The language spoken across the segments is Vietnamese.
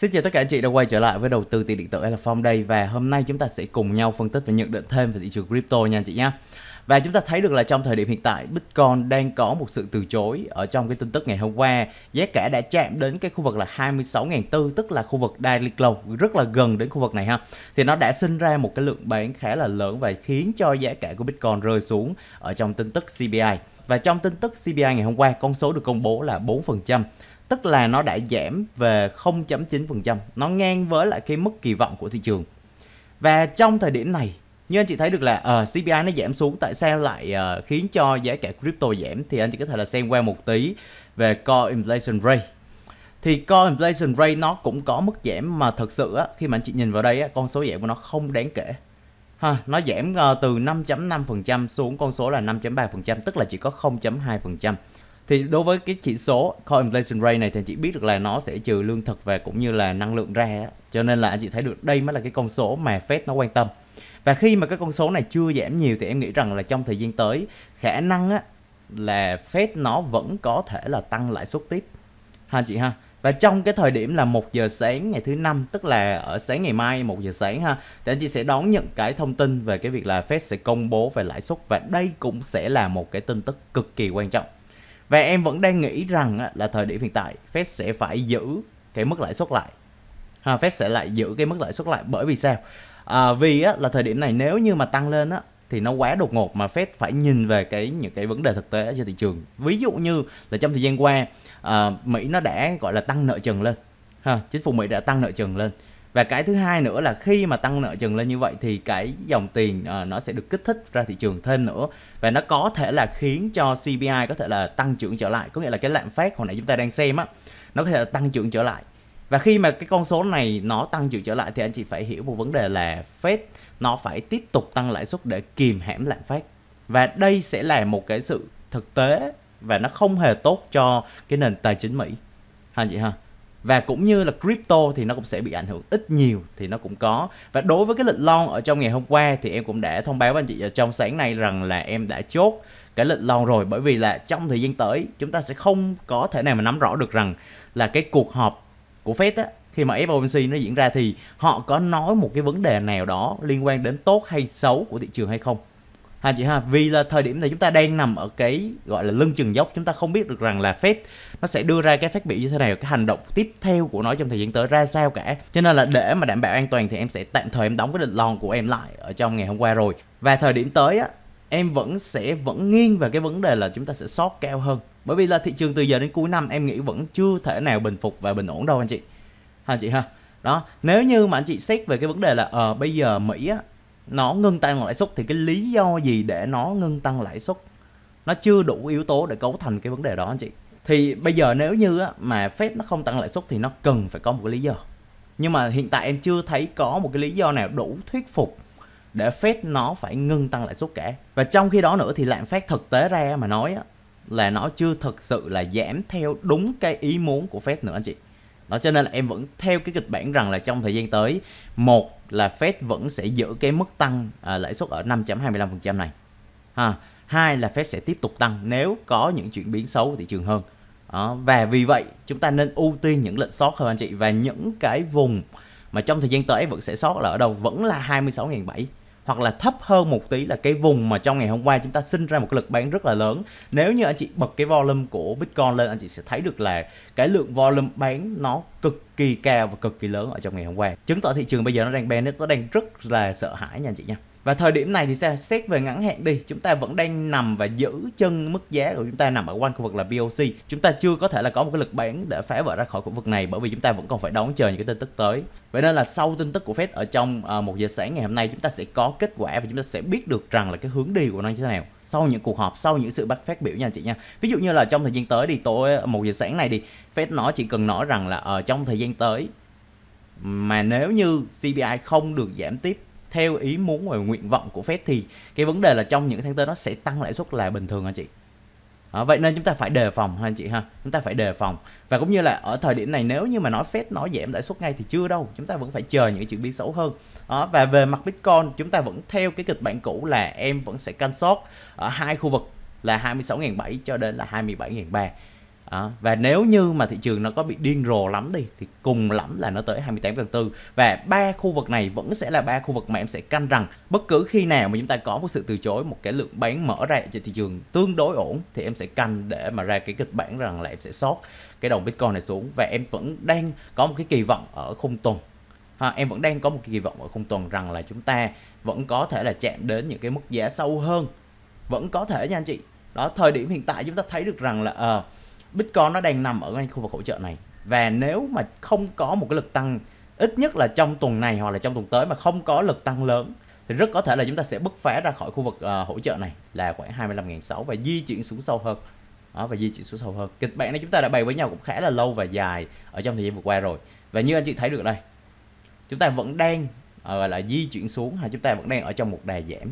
Xin chào tất cả anh chị đã quay trở lại với đầu tư tiền điện tử Elephant đây và hôm nay chúng ta sẽ cùng nhau phân tích và nhận định thêm về thị trường crypto nha anh chị nhé. Và chúng ta thấy được là trong thời điểm hiện tại Bitcoin đang có một sự từ chối ở trong cái tin tức ngày hôm qua. Giá cả đã chạm đến cái khu vực là 26.400 tức là khu vực daily low rất là gần đến khu vực này ha. Thì nó đã sinh ra một cái lượng bán khá là lớn và khiến cho giá cả của Bitcoin rơi xuống ở trong tin tức CPI. Và trong tin tức CPI ngày hôm qua, con số được công bố là 4%, tức là nó đã giảm về 0.9%, nó ngang với lại cái mức kỳ vọng của thị trường. Và trong thời điểm này, như anh chị thấy được là uh, ờ, CPI nó giảm xuống tại sao lại uh, khiến cho giá cả crypto giảm thì anh chị có thể là xem qua một tí về core inflation rate. Thì core inflation rate nó cũng có mức giảm mà thật sự á, khi mà anh chị nhìn vào đây á, con số giảm của nó không đáng kể. Ha, nó giảm uh, từ 5.5% xuống con số là 5.3%, tức là chỉ có 0.2% thì đối với cái chỉ số core inflation rate này thì chị biết được là nó sẽ trừ lương thực và cũng như là năng lượng ra cho nên là anh chị thấy được đây mới là cái con số mà Fed nó quan tâm và khi mà cái con số này chưa giảm nhiều thì em nghĩ rằng là trong thời gian tới khả năng á, là Fed nó vẫn có thể là tăng lãi suất tiếp ha chị ha và trong cái thời điểm là 1 giờ sáng ngày thứ năm tức là ở sáng ngày mai 1 giờ sáng ha thì anh chị sẽ đón nhận cái thông tin về cái việc là Fed sẽ công bố về lãi suất và đây cũng sẽ là một cái tin tức cực kỳ quan trọng và em vẫn đang nghĩ rằng là thời điểm hiện tại Fed sẽ phải giữ cái mức lãi suất lại à, Fed sẽ lại giữ cái mức lãi suất lại bởi vì sao à, vì á, là thời điểm này nếu như mà tăng lên á, thì nó quá đột ngột mà Fed phải nhìn về cái những cái vấn đề thực tế trên thị trường ví dụ như là trong thời gian qua à, Mỹ nó đã gọi là tăng nợ trần lên ha, chính phủ Mỹ đã tăng nợ trần lên và cái thứ hai nữa là khi mà tăng nợ trần lên như vậy thì cái dòng tiền uh, nó sẽ được kích thích ra thị trường thêm nữa và nó có thể là khiến cho CPI có thể là tăng trưởng trở lại có nghĩa là cái lạm phát hồi nãy chúng ta đang xem á nó có thể là tăng trưởng trở lại và khi mà cái con số này nó tăng trưởng trở lại thì anh chị phải hiểu một vấn đề là Fed nó phải tiếp tục tăng lãi suất để kìm hãm lạm phát và đây sẽ là một cái sự thực tế và nó không hề tốt cho cái nền tài chính Mỹ. Anh chị ha và cũng như là crypto thì nó cũng sẽ bị ảnh hưởng ít nhiều thì nó cũng có và đối với cái lệnh long ở trong ngày hôm qua thì em cũng đã thông báo với anh chị ở trong sáng nay rằng là em đã chốt cái lệnh long rồi bởi vì là trong thời gian tới chúng ta sẽ không có thể nào mà nắm rõ được rằng là cái cuộc họp của Fed á khi mà FOMC nó diễn ra thì họ có nói một cái vấn đề nào đó liên quan đến tốt hay xấu của thị trường hay không ha chị ha vì là thời điểm này chúng ta đang nằm ở cái gọi là lưng chừng dốc chúng ta không biết được rằng là Fed nó sẽ đưa ra cái phát biểu như thế nào cái hành động tiếp theo của nó trong thời gian tới ra sao cả cho nên là để mà đảm bảo an toàn thì em sẽ tạm thời em đóng cái định lon của em lại ở trong ngày hôm qua rồi và thời điểm tới á em vẫn sẽ vẫn nghiêng về cái vấn đề là chúng ta sẽ sót cao hơn bởi vì là thị trường từ giờ đến cuối năm em nghĩ vẫn chưa thể nào bình phục và bình ổn đâu anh chị ha chị ha đó nếu như mà anh chị xét về cái vấn đề là ờ uh, bây giờ mỹ á, nó ngưng tăng lãi suất thì cái lý do gì để nó ngưng tăng lãi suất nó chưa đủ yếu tố để cấu thành cái vấn đề đó anh chị thì bây giờ nếu như mà Fed nó không tăng lãi suất thì nó cần phải có một cái lý do nhưng mà hiện tại em chưa thấy có một cái lý do nào đủ thuyết phục để Fed nó phải ngưng tăng lãi suất cả và trong khi đó nữa thì lạm phát thực tế ra mà nói là nó chưa thực sự là giảm theo đúng cái ý muốn của Fed nữa anh chị đó cho nên là em vẫn theo cái kịch bản rằng là trong thời gian tới một là Fed vẫn sẽ giữ cái mức tăng à, lãi suất ở 5.25% này ha hai là Fed sẽ tiếp tục tăng nếu có những chuyển biến xấu của thị trường hơn đó. và vì vậy chúng ta nên ưu tiên những lệnh short hơn anh chị và những cái vùng mà trong thời gian tới vẫn sẽ sót là ở đâu vẫn là 26.700 hoặc là thấp hơn một tí là cái vùng mà trong ngày hôm qua chúng ta sinh ra một cái lực bán rất là lớn nếu như anh chị bật cái volume của bitcoin lên anh chị sẽ thấy được là cái lượng volume bán nó cực kỳ cao và cực kỳ lớn ở trong ngày hôm qua chứng tỏ thị trường bây giờ nó đang bán nó đang rất là sợ hãi nha anh chị nha và thời điểm này thì sao xét về ngắn hạn đi chúng ta vẫn đang nằm và giữ chân mức giá của chúng ta nằm ở quanh khu vực là BOC chúng ta chưa có thể là có một cái lực bán để phá vỡ ra khỏi khu vực này bởi vì chúng ta vẫn còn phải đón chờ những cái tin tức tới vậy nên là sau tin tức của Fed ở trong à, một giờ sáng ngày hôm nay chúng ta sẽ có kết quả và chúng ta sẽ biết được rằng là cái hướng đi của nó như thế nào sau những cuộc họp sau những sự bắt phát biểu nha chị nha ví dụ như là trong thời gian tới thì tối à, một giờ sáng này đi Fed nó chỉ cần nói rằng là ở ờ, trong thời gian tới mà nếu như CPI không được giảm tiếp theo ý muốn và nguyện vọng của Fed thì cái vấn đề là trong những tháng tới nó sẽ tăng lãi suất là bình thường anh chị À, vậy nên chúng ta phải đề phòng ha anh chị ha chúng ta phải đề phòng và cũng như là ở thời điểm này nếu như mà nói Fed nói giảm lãi suất ngay thì chưa đâu chúng ta vẫn phải chờ những chuyện biến xấu hơn à, và về mặt Bitcoin chúng ta vẫn theo cái kịch bản cũ là em vẫn sẽ canh sót ở hai khu vực là 26.700 cho đến là 27 ba. À, và nếu như mà thị trường nó có bị điên rồ lắm đi thì cùng lắm là nó tới 28 tháng tư và ba khu vực này vẫn sẽ là ba khu vực mà em sẽ canh rằng bất cứ khi nào mà chúng ta có một sự từ chối một cái lượng bán mở ra cho thị trường tương đối ổn thì em sẽ canh để mà ra cái kịch bản rằng là em sẽ sót cái đồng Bitcoin này xuống và em vẫn đang có một cái kỳ vọng ở khung tuần ha, em vẫn đang có một cái kỳ vọng ở khung tuần rằng là chúng ta vẫn có thể là chạm đến những cái mức giá sâu hơn vẫn có thể nha anh chị đó thời điểm hiện tại chúng ta thấy được rằng là uh, Bitcoin nó đang nằm ở ngay khu vực hỗ trợ này và nếu mà không có một cái lực tăng ít nhất là trong tuần này hoặc là trong tuần tới mà không có lực tăng lớn thì rất có thể là chúng ta sẽ bứt phá ra khỏi khu vực uh, hỗ trợ này là khoảng 25.600 và di chuyển xuống sâu hơn đó, và di chuyển xuống sâu hơn kịch bản này chúng ta đã bày với nhau cũng khá là lâu và dài ở trong thời gian vừa qua rồi và như anh chị thấy được đây chúng ta vẫn đang uh, là di chuyển xuống hay chúng ta vẫn đang ở trong một đà giảm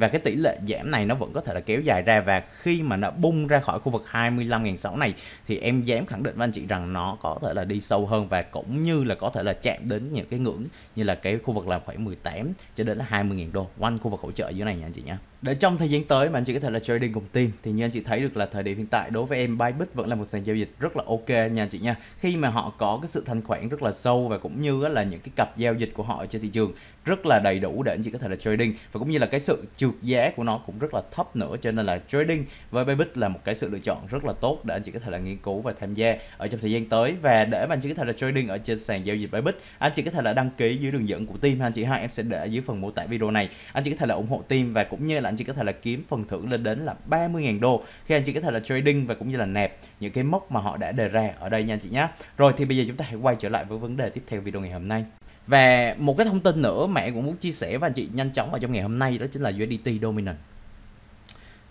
và cái tỷ lệ giảm này nó vẫn có thể là kéo dài ra và khi mà nó bung ra khỏi khu vực 25.600 này thì em dám khẳng định với anh chị rằng nó có thể là đi sâu hơn và cũng như là có thể là chạm đến những cái ngưỡng như là cái khu vực là khoảng 18 cho đến là 20.000 đô quanh khu vực hỗ trợ dưới này nha anh chị nhé để trong thời gian tới mà anh chị có thể là trading cùng team thì như anh chị thấy được là thời điểm hiện tại đối với em Bybit vẫn là một sàn giao dịch rất là ok nha anh chị nha khi mà họ có cái sự thanh khoản rất là sâu và cũng như là những cái cặp giao dịch của họ trên thị trường rất là đầy đủ để anh chị có thể là trading và cũng như là cái sự trượt giá của nó cũng rất là thấp nữa cho nên là trading với Bybit là một cái sự lựa chọn rất là tốt để anh chị có thể là nghiên cứu và tham gia ở trong thời gian tới và để mà anh chị có thể là trading ở trên sàn giao dịch Bybit anh chị có thể là đăng ký dưới đường dẫn của team anh chị hai em sẽ để dưới phần mô tả video này anh chị có thể là ủng hộ team và cũng như là anh chị có thể là kiếm phần thưởng lên đến là 30.000 đô khi anh chị có thể là trading và cũng như là nẹp những cái mốc mà họ đã đề ra ở đây nha anh chị nhé. Rồi thì bây giờ chúng ta hãy quay trở lại với vấn đề tiếp theo video ngày hôm nay. Và một cái thông tin nữa mẹ cũng muốn chia sẻ với anh chị nhanh chóng ở trong ngày hôm nay đó chính là USDT Dominant.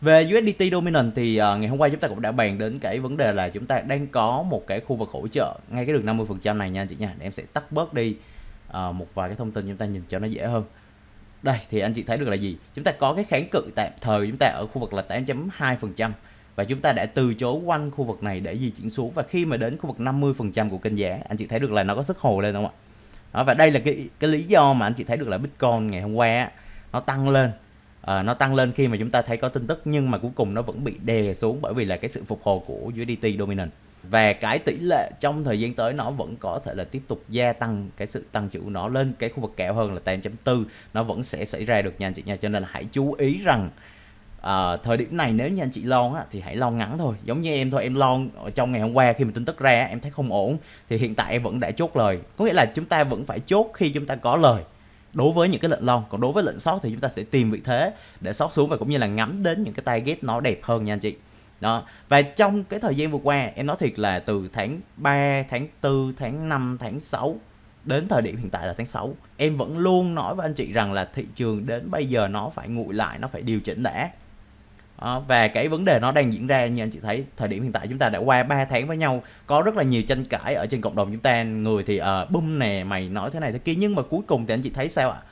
Về USDT Dominant thì uh, ngày hôm qua chúng ta cũng đã bàn đến cái vấn đề là chúng ta đang có một cái khu vực hỗ trợ ngay cái đường 50% này nha anh chị nha. Để em sẽ tắt bớt đi uh, một vài cái thông tin chúng ta nhìn cho nó dễ hơn đây thì anh chị thấy được là gì chúng ta có cái kháng cự tạm thời chúng ta ở khu vực là 8.2% và chúng ta đã từ chối quanh khu vực này để di chuyển xuống và khi mà đến khu vực 50% của kênh giá anh chị thấy được là nó có sức hồi lên không ạ đó, và đây là cái cái lý do mà anh chị thấy được là Bitcoin ngày hôm qua nó tăng lên à, nó tăng lên khi mà chúng ta thấy có tin tức nhưng mà cuối cùng nó vẫn bị đè xuống bởi vì là cái sự phục hồi của USDT dominant và cái tỷ lệ trong thời gian tới nó vẫn có thể là tiếp tục gia tăng cái sự tăng trưởng của nó lên cái khu vực kẹo hơn là 8.4 nó vẫn sẽ xảy ra được nha anh chị nha cho nên là hãy chú ý rằng à, thời điểm này nếu như anh chị lo á, thì hãy lo ngắn thôi giống như em thôi em lo trong ngày hôm qua khi mà tin tức ra em thấy không ổn thì hiện tại em vẫn đã chốt lời có nghĩa là chúng ta vẫn phải chốt khi chúng ta có lời đối với những cái lệnh long còn đối với lệnh short thì chúng ta sẽ tìm vị thế để short xuống và cũng như là ngắm đến những cái target nó đẹp hơn nha anh chị đó và trong cái thời gian vừa qua em nói thiệt là từ tháng 3, tháng 4, tháng 5, tháng 6 đến thời điểm hiện tại là tháng 6 em vẫn luôn nói với anh chị rằng là thị trường đến bây giờ nó phải nguội lại nó phải điều chỉnh đã đó, và cái vấn đề nó đang diễn ra như anh chị thấy thời điểm hiện tại chúng ta đã qua 3 tháng với nhau có rất là nhiều tranh cãi ở trên cộng đồng chúng ta người thì uh, bum nè mày nói thế này thế kia nhưng mà cuối cùng thì anh chị thấy sao ạ à?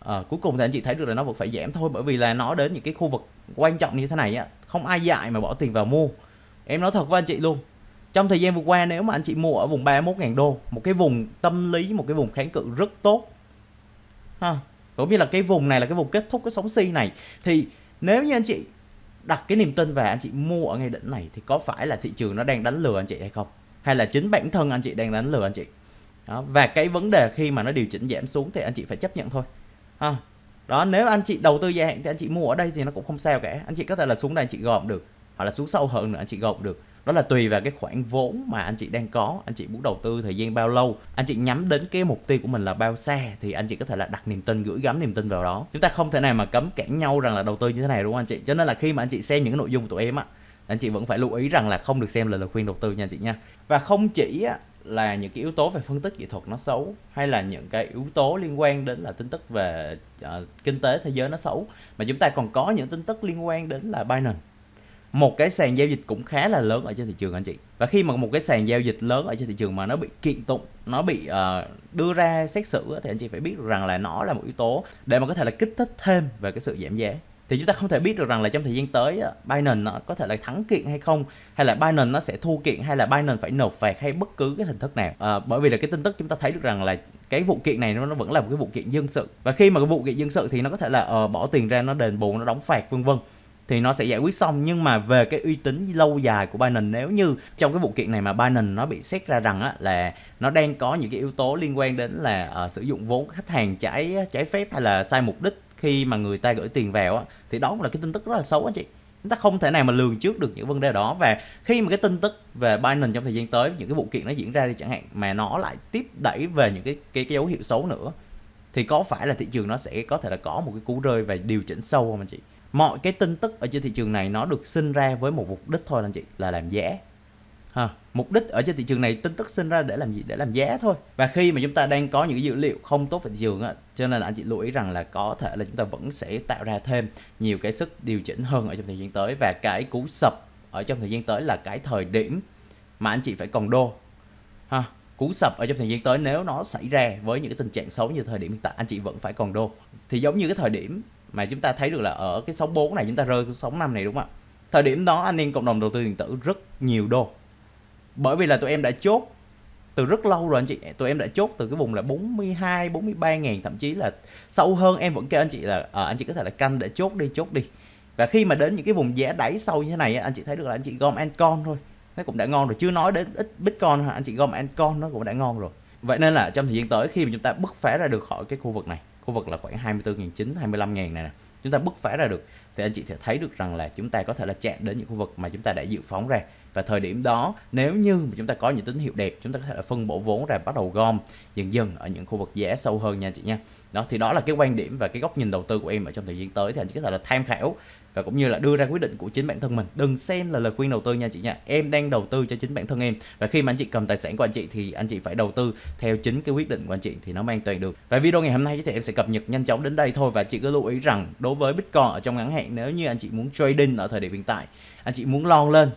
à, cuối cùng thì anh chị thấy được là nó vẫn phải giảm thôi bởi vì là nó đến những cái khu vực quan trọng như thế này á không ai dại mà bỏ tiền vào mua em nói thật với anh chị luôn trong thời gian vừa qua nếu mà anh chị mua ở vùng 31.000 đô một cái vùng tâm lý một cái vùng kháng cự rất tốt ha cũng như là cái vùng này là cái vùng kết thúc cái sóng si này thì nếu như anh chị đặt cái niềm tin và anh chị mua ở ngay đỉnh này thì có phải là thị trường nó đang đánh lừa anh chị hay không hay là chính bản thân anh chị đang đánh lừa anh chị đó. và cái vấn đề khi mà nó điều chỉnh giảm xuống thì anh chị phải chấp nhận thôi à, đó nếu anh chị đầu tư dài hạn thì anh chị mua ở đây thì nó cũng không sao cả anh chị có thể là xuống đây anh chị gom được hoặc là xuống sâu hơn nữa anh chị gom được đó là tùy vào cái khoản vốn mà anh chị đang có anh chị muốn đầu tư thời gian bao lâu anh chị nhắm đến cái mục tiêu của mình là bao xa thì anh chị có thể là đặt niềm tin gửi gắm niềm tin vào đó chúng ta không thể nào mà cấm cản nhau rằng là đầu tư như thế này đúng không anh chị cho nên là khi mà anh chị xem những cái nội dung của tụi em á anh chị vẫn phải lưu ý rằng là không được xem lời lời khuyên đầu tư nha anh chị nha và không chỉ là những cái yếu tố về phân tích kỹ thuật nó xấu hay là những cái yếu tố liên quan đến là tin tức về uh, kinh tế thế giới nó xấu mà chúng ta còn có những tin tức liên quan đến là Binance một cái sàn giao dịch cũng khá là lớn ở trên thị trường anh chị và khi mà một cái sàn giao dịch lớn ở trên thị trường mà nó bị kiện tụng nó bị uh, đưa ra xét xử thì anh chị phải biết rằng là nó là một yếu tố để mà có thể là kích thích thêm về cái sự giảm giá thì chúng ta không thể biết được rằng là trong thời gian tới Binance nó có thể là thắng kiện hay không hay là Binance nó sẽ thua kiện hay là Binance phải nộp phạt hay bất cứ cái hình thức nào à, bởi vì là cái tin tức chúng ta thấy được rằng là cái vụ kiện này nó vẫn là một cái vụ kiện dân sự và khi mà cái vụ kiện dân sự thì nó có thể là uh, bỏ tiền ra nó đền bù nó đóng phạt vân vân thì nó sẽ giải quyết xong nhưng mà về cái uy tín lâu dài của Binance nếu như trong cái vụ kiện này mà Binance nó bị xét ra rằng á, là nó đang có những cái yếu tố liên quan đến là uh, sử dụng vốn khách hàng trái trái phép hay là sai mục đích khi mà người ta gửi tiền vào á thì đó cũng là cái tin tức rất là xấu anh chị chúng ta không thể nào mà lường trước được những vấn đề đó và khi mà cái tin tức về Binance trong thời gian tới những cái vụ kiện nó diễn ra đi chẳng hạn mà nó lại tiếp đẩy về những cái cái, cái dấu hiệu xấu nữa thì có phải là thị trường nó sẽ có thể là có một cái cú rơi và điều chỉnh sâu không anh chị mọi cái tin tức ở trên thị trường này nó được sinh ra với một mục đích thôi anh chị là làm giá ha. mục đích ở trên thị trường này tin tức sinh ra để làm gì để làm giá thôi và khi mà chúng ta đang có những dữ liệu không tốt về thị trường á cho nên là anh chị lưu ý rằng là có thể là chúng ta vẫn sẽ tạo ra thêm nhiều cái sức điều chỉnh hơn ở trong thời gian tới và cái cú sập ở trong thời gian tới là cái thời điểm mà anh chị phải còn đô ha cú sập ở trong thời gian tới nếu nó xảy ra với những cái tình trạng xấu như thời điểm hiện tại anh chị vẫn phải còn đô thì giống như cái thời điểm mà chúng ta thấy được là ở cái sóng 4 này chúng ta rơi sóng 5 này đúng không ạ thời điểm đó anh em cộng đồng đầu tư điện tử rất nhiều đô bởi vì là tụi em đã chốt từ rất lâu rồi anh chị tụi em đã chốt từ cái vùng là 42 43 ngàn thậm chí là sâu hơn em vẫn kêu anh chị là à, anh chị có thể là canh để chốt đi chốt đi và khi mà đến những cái vùng giá đáy sâu như thế này anh chị thấy được là anh chị gom Ancon thôi nó cũng đã ngon rồi chưa nói đến ít Bitcoin hả anh chị gom Ancon nó cũng đã ngon rồi vậy nên là trong thời gian tới khi mà chúng ta bứt phá ra được khỏi cái khu vực này khu vực là khoảng 24.900 25.000 này nè chúng ta bứt phá ra được thì anh chị sẽ thấy được rằng là chúng ta có thể là chạm đến những khu vực mà chúng ta đã dự phóng ra và thời điểm đó nếu như mà chúng ta có những tín hiệu đẹp chúng ta có thể là phân bổ vốn ra bắt đầu gom dần dần ở những khu vực giá sâu hơn nha chị nha đó thì đó là cái quan điểm và cái góc nhìn đầu tư của em ở trong thời gian tới thì anh chỉ có thể là tham khảo và cũng như là đưa ra quyết định của chính bản thân mình đừng xem là lời khuyên đầu tư nha chị nha em đang đầu tư cho chính bản thân em và khi mà anh chị cầm tài sản của anh chị thì anh chị phải đầu tư theo chính cái quyết định của anh chị thì nó mang toàn được và video ngày hôm nay thì em sẽ cập nhật nhanh chóng đến đây thôi và chị cứ lưu ý rằng đối với bitcoin ở trong ngắn hạn nếu như anh chị muốn trading ở thời điểm hiện tại anh chị muốn lon lên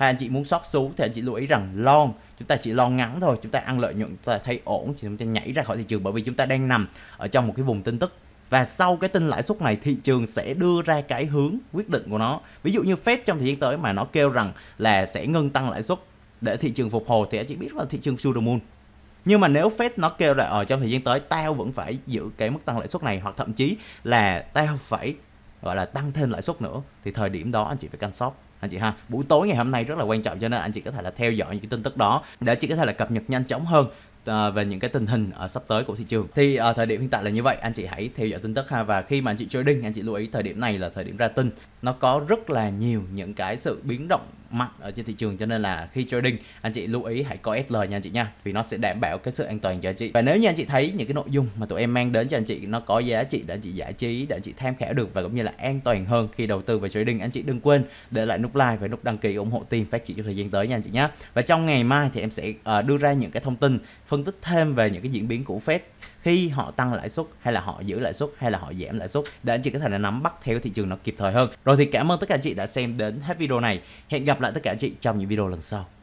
hay anh chị muốn short xu thì anh chị lưu ý rằng lon chúng ta chỉ lo ngắn thôi chúng ta ăn lợi nhuận chúng ta thấy ổn thì chúng ta nhảy ra khỏi thị trường bởi vì chúng ta đang nằm ở trong một cái vùng tin tức và sau cái tin lãi suất này thị trường sẽ đưa ra cái hướng quyết định của nó ví dụ như Fed trong thời gian tới mà nó kêu rằng là sẽ ngưng tăng lãi suất để thị trường phục hồi thì anh chị biết là thị trường Sugar Moon nhưng mà nếu Fed nó kêu là ở ờ, trong thời gian tới tao vẫn phải giữ cái mức tăng lãi suất này hoặc thậm chí là tao phải gọi là tăng thêm lãi suất nữa thì thời điểm đó anh chị phải canh sóc anh chị ha buổi tối ngày hôm nay rất là quan trọng cho nên anh chị có thể là theo dõi những cái tin tức đó để chị có thể là cập nhật nhanh chóng hơn ờ, về những cái tình hình ở sắp tới của thị trường thì ở ờ, thời điểm hiện tại là như vậy anh chị hãy theo dõi tin tức ha và khi mà anh chị trading anh chị lưu ý thời điểm này là thời điểm ra tin nó có rất là nhiều những cái sự biến động mạnh ở trên thị trường cho nên là khi trading anh chị lưu ý hãy coi SL nha anh chị nha vì nó sẽ đảm bảo cái sự an toàn cho anh chị và nếu như anh chị thấy những cái nội dung mà tụi em mang đến cho anh chị nó có giá trị để anh chị giải trí để anh chị tham khảo được và cũng như là an toàn hơn khi đầu tư về trading anh chị đừng quên để lại nút like và nút đăng ký ủng hộ team phát triển trong thời gian tới nha anh chị nhé và trong ngày mai thì em sẽ ờ, đưa ra những cái thông tin phân tích thêm về những cái diễn biến của Fed khi họ tăng lãi suất hay là họ giữ lãi suất hay là họ giảm lãi suất để anh chị có thể là nắm bắt theo thị trường nó kịp thời hơn rồi thì cảm ơn tất cả anh chị đã xem đến hết video này hẹn gặp lại tất cả anh chị trong những video lần sau